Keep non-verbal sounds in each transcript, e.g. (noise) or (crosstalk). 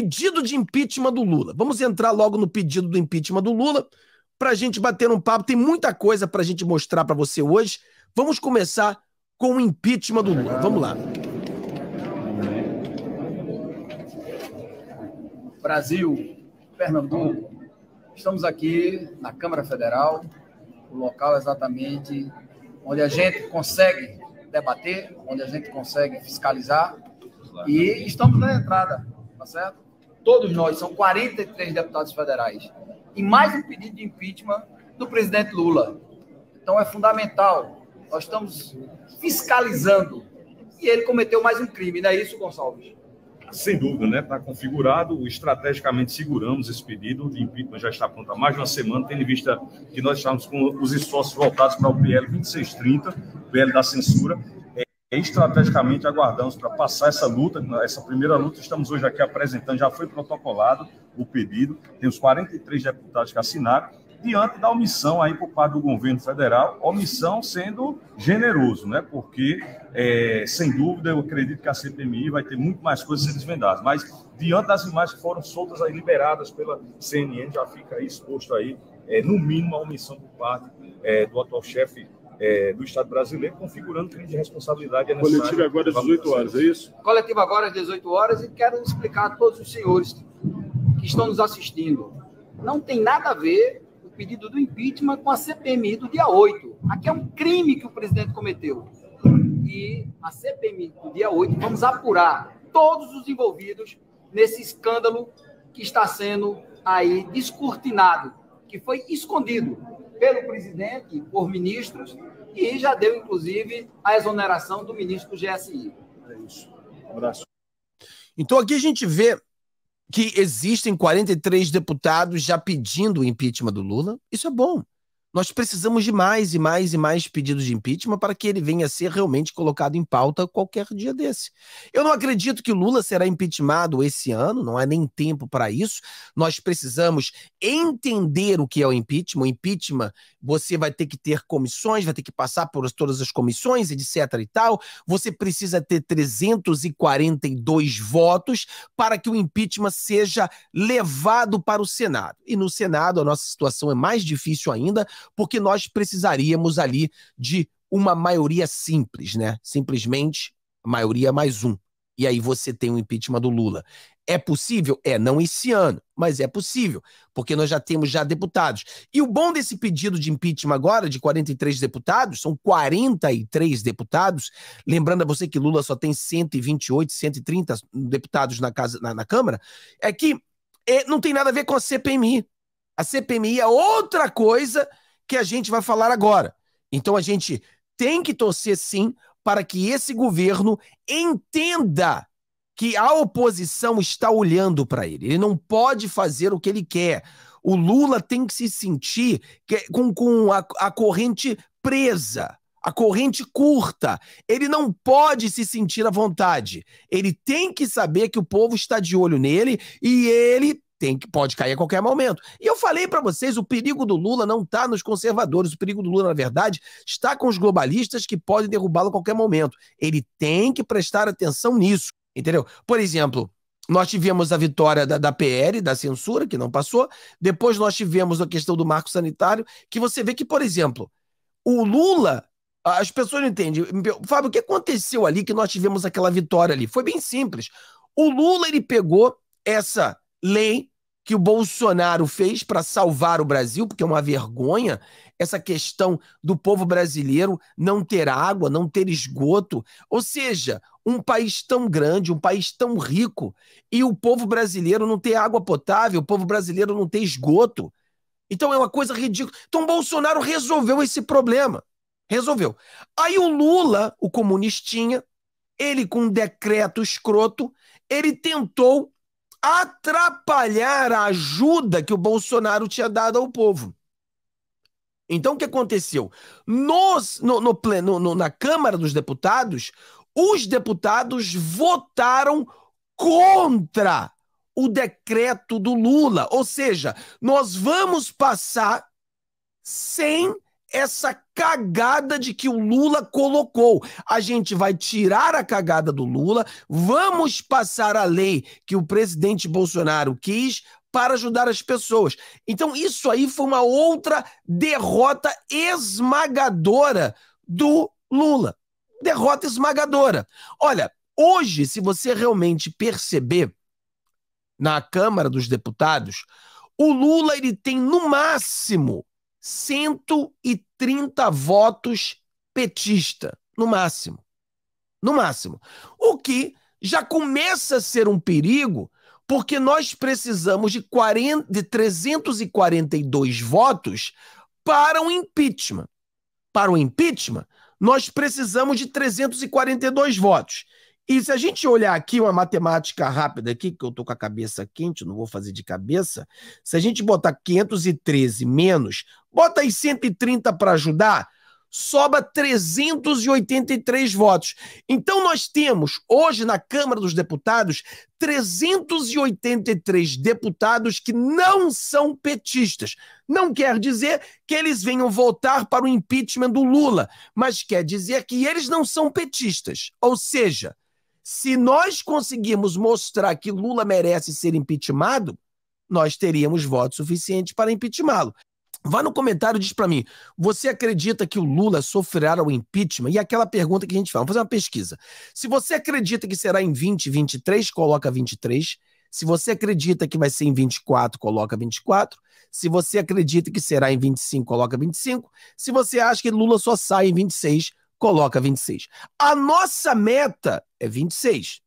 pedido de impeachment do Lula. Vamos entrar logo no pedido do impeachment do Lula para a gente bater um papo. Tem muita coisa para a gente mostrar para você hoje. Vamos começar com o impeachment do Lula. Vamos lá. Brasil, Pernambuco, estamos aqui na Câmara Federal, o local exatamente onde a gente consegue debater, onde a gente consegue fiscalizar e estamos na entrada, tá certo? todos nós, são 43 deputados federais, e mais um pedido de impeachment do presidente Lula. Então é fundamental. Nós estamos fiscalizando. E ele cometeu mais um crime, não é isso, Gonçalves? Sem dúvida, né? Está configurado. Estrategicamente seguramos esse pedido de impeachment, já está pronto há mais de uma semana, tendo em vista que nós estamos com os esforços voltados para o PL 2630, PL da censura, estrategicamente aguardamos para passar essa luta, essa primeira luta, estamos hoje aqui apresentando, já foi protocolado o pedido, tem os 43 deputados que assinaram, diante da omissão aí por parte do governo federal, omissão sendo generoso, né? Porque, é, sem dúvida, eu acredito que a CPMI vai ter muito mais coisas a desvendadas, mas diante das imagens que foram soltas aí, liberadas pela CNN, já fica aí exposto aí, é, no mínimo, a omissão por parte é, do atual chefe é, do Estado brasileiro, configurando crime de responsabilidade. É é Coletivo agora às 18 horas, é isso? Coletivo agora às 18 horas e quero explicar a todos os senhores que estão nos assistindo. Não tem nada a ver o pedido do impeachment com a CPMI do dia 8. Aqui é um crime que o presidente cometeu. E a CPMI do dia 8, vamos apurar todos os envolvidos nesse escândalo que está sendo aí descortinado, que foi escondido pelo presidente, por ministros, e já deu, inclusive, a exoneração do ministro do GSI. É isso. Um abraço. Então aqui a gente vê que existem 43 deputados já pedindo o impeachment do Lula. Isso é bom. Nós precisamos de mais e mais e mais pedidos de impeachment para que ele venha a ser realmente colocado em pauta qualquer dia desse. Eu não acredito que Lula será impeachmentado esse ano, não há nem tempo para isso. Nós precisamos entender o que é o impeachment. O impeachment, você vai ter que ter comissões, vai ter que passar por todas as comissões, etc e tal. Você precisa ter 342 votos para que o impeachment seja levado para o Senado. E no Senado a nossa situação é mais difícil ainda porque nós precisaríamos ali de uma maioria simples, né? Simplesmente maioria mais um. E aí você tem o um impeachment do Lula. É possível? É, não esse ano, mas é possível, porque nós já temos já deputados. E o bom desse pedido de impeachment agora, de 43 deputados, são 43 deputados, lembrando a você que Lula só tem 128, 130 deputados na, casa, na, na Câmara, é que é, não tem nada a ver com a CPMI. A CPMI é outra coisa que a gente vai falar agora. Então a gente tem que torcer sim para que esse governo entenda que a oposição está olhando para ele. Ele não pode fazer o que ele quer. O Lula tem que se sentir com, com a, a corrente presa, a corrente curta. Ele não pode se sentir à vontade. Ele tem que saber que o povo está de olho nele e ele tem que pode cair a qualquer momento. E eu falei para vocês, o perigo do Lula não está nos conservadores, o perigo do Lula, na verdade, está com os globalistas que podem derrubá-lo a qualquer momento. Ele tem que prestar atenção nisso, entendeu? Por exemplo, nós tivemos a vitória da, da PL, da censura, que não passou, depois nós tivemos a questão do marco sanitário, que você vê que, por exemplo, o Lula as pessoas não entendem. Fábio, o que aconteceu ali que nós tivemos aquela vitória ali? Foi bem simples. O Lula ele pegou essa lei que o Bolsonaro fez para salvar o Brasil, porque é uma vergonha essa questão do povo brasileiro não ter água, não ter esgoto. Ou seja, um país tão grande, um país tão rico, e o povo brasileiro não ter água potável, o povo brasileiro não ter esgoto. Então é uma coisa ridícula. Então Bolsonaro resolveu esse problema. Resolveu. Aí o Lula, o comunistinha, ele com um decreto escroto, ele tentou atrapalhar a ajuda que o Bolsonaro tinha dado ao povo. Então, o que aconteceu? Nos, no, no pleno, no, na Câmara dos Deputados, os deputados votaram contra o decreto do Lula. Ou seja, nós vamos passar sem essa cagada de que o Lula colocou. A gente vai tirar a cagada do Lula, vamos passar a lei que o presidente Bolsonaro quis para ajudar as pessoas. Então, isso aí foi uma outra derrota esmagadora do Lula. Derrota esmagadora. Olha, hoje, se você realmente perceber na Câmara dos Deputados, o Lula ele tem no máximo 130 votos petista, no máximo. No máximo. O que já começa a ser um perigo, porque nós precisamos de, 40, de 342 votos para o impeachment. Para o impeachment, nós precisamos de 342 votos. E se a gente olhar aqui uma matemática rápida aqui, que eu estou com a cabeça quente, não vou fazer de cabeça, se a gente botar 513 menos, bota aí 130 para ajudar, sobra 383 votos. Então nós temos hoje na Câmara dos Deputados 383 deputados que não são petistas. Não quer dizer que eles venham votar para o impeachment do Lula, mas quer dizer que eles não são petistas. Ou seja, se nós conseguirmos mostrar que Lula merece ser impeachmentado, nós teríamos votos suficientes para impeachmentá-lo. Vá no comentário e diz para mim, você acredita que o Lula sofrerá o impeachment? E aquela pergunta que a gente faz, vamos fazer uma pesquisa. Se você acredita que será em 2023, coloca 23. Se você acredita que vai ser em 24, coloca 24. Se você acredita que será em 25, coloca 25. Se você acha que Lula só sai em 26, coloca 26. A nossa meta é 26.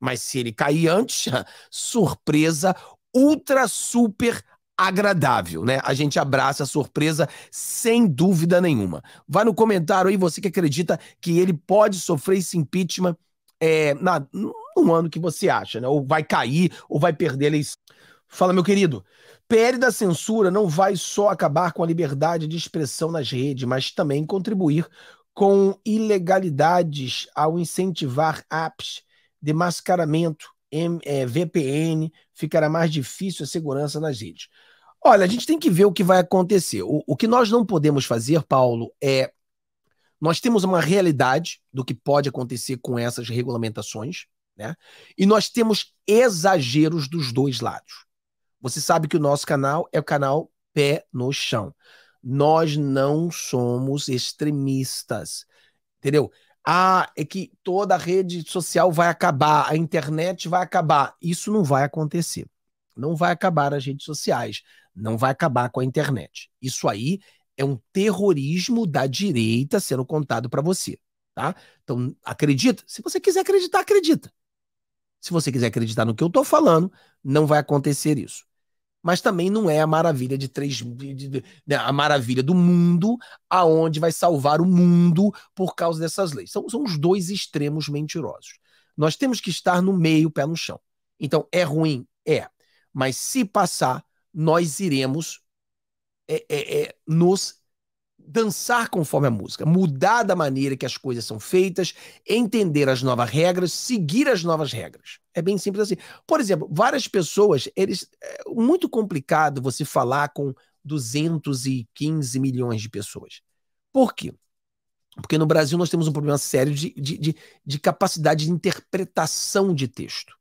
Mas se ele cair antes, (laughs) surpresa ultra super agradável, né? A gente abraça a surpresa sem dúvida nenhuma. Vai no comentário aí você que acredita que ele pode sofrer esse impeachment é, na, num ano que você acha, né? Ou vai cair, ou vai perder a eleição. Fala, meu querido. PL da censura não vai só acabar com a liberdade de expressão nas redes, mas também contribuir com ilegalidades ao incentivar apps de mascaramento, eh, VPN, ficará mais difícil a segurança nas redes. Olha, a gente tem que ver o que vai acontecer. O, o que nós não podemos fazer, Paulo, é. Nós temos uma realidade do que pode acontecer com essas regulamentações, né? E nós temos exageros dos dois lados. Você sabe que o nosso canal é o canal pé no chão. Nós não somos extremistas, entendeu? Ah, é que toda a rede social vai acabar, a internet vai acabar. Isso não vai acontecer. Não vai acabar as redes sociais, não vai acabar com a internet. Isso aí é um terrorismo da direita sendo contado para você, tá? Então, acredita. Se você quiser acreditar, acredita. Se você quiser acreditar no que eu estou falando, não vai acontecer isso mas também não é a maravilha de três né, a maravilha do mundo aonde vai salvar o mundo por causa dessas leis. São, são os dois extremos mentirosos. Nós temos que estar no meio, pé no chão. Então é ruim, é, mas se passar, nós iremos é, é, é, nos dançar conforme a música, mudar da maneira que as coisas são feitas, entender as novas regras, seguir as novas regras. É bem simples assim. Por exemplo, várias pessoas, eles é muito complicado você falar com 215 milhões de pessoas. Por quê? Porque no Brasil nós temos um problema sério de, de, de, de capacidade de interpretação de texto.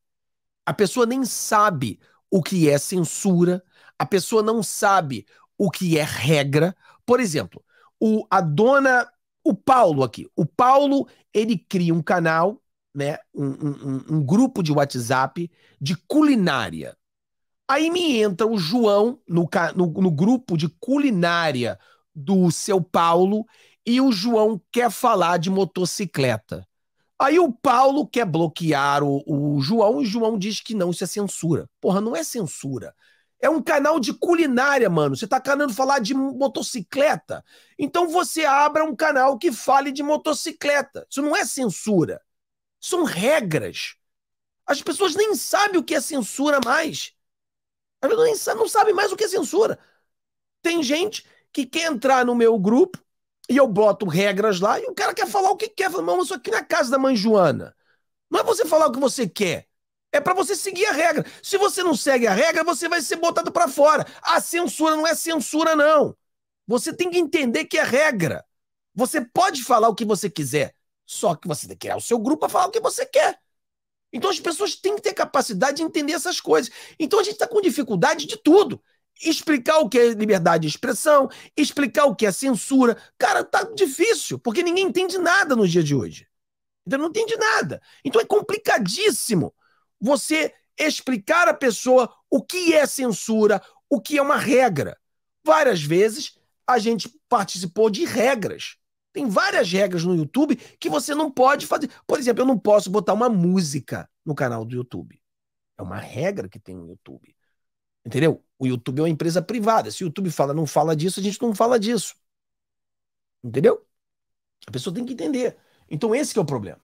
A pessoa nem sabe o que é censura, a pessoa não sabe o que é regra. Por exemplo, o, a dona, o Paulo aqui. O Paulo, ele cria um canal, né, um, um, um grupo de WhatsApp de culinária. Aí me entra o João no, no, no grupo de culinária do seu Paulo e o João quer falar de motocicleta. Aí o Paulo quer bloquear o, o João e o João diz que não, isso é censura. Porra, não é censura. É um canal de culinária, mano. Você tá querendo falar de motocicleta? Então você abra um canal que fale de motocicleta. Isso não é censura. São regras. As pessoas nem sabem o que é censura mais. As pessoas nem sabem, não sabem mais o que é censura. Tem gente que quer entrar no meu grupo e eu boto regras lá e o cara quer falar o que quer. Fala, Mano, isso aqui na casa da mãe Joana. Não é você falar o que você quer. É para você seguir a regra. Se você não segue a regra, você vai ser botado para fora. A censura não é censura, não. Você tem que entender que é regra. Você pode falar o que você quiser, só que você tem que criar o seu grupo para falar o que você quer. Então as pessoas têm que ter capacidade de entender essas coisas. Então a gente está com dificuldade de tudo. Explicar o que é liberdade de expressão, explicar o que é censura. Cara, tá difícil, porque ninguém entende nada no dia de hoje. Então não entende nada. Então é complicadíssimo você explicar à pessoa o que é censura, o que é uma regra. Várias vezes a gente participou de regras. Tem várias regras no YouTube que você não pode fazer. Por exemplo, eu não posso botar uma música no canal do YouTube. É uma regra que tem no YouTube. Entendeu? O YouTube é uma empresa privada. Se o YouTube fala não fala disso, a gente não fala disso. Entendeu? A pessoa tem que entender. Então esse é o problema.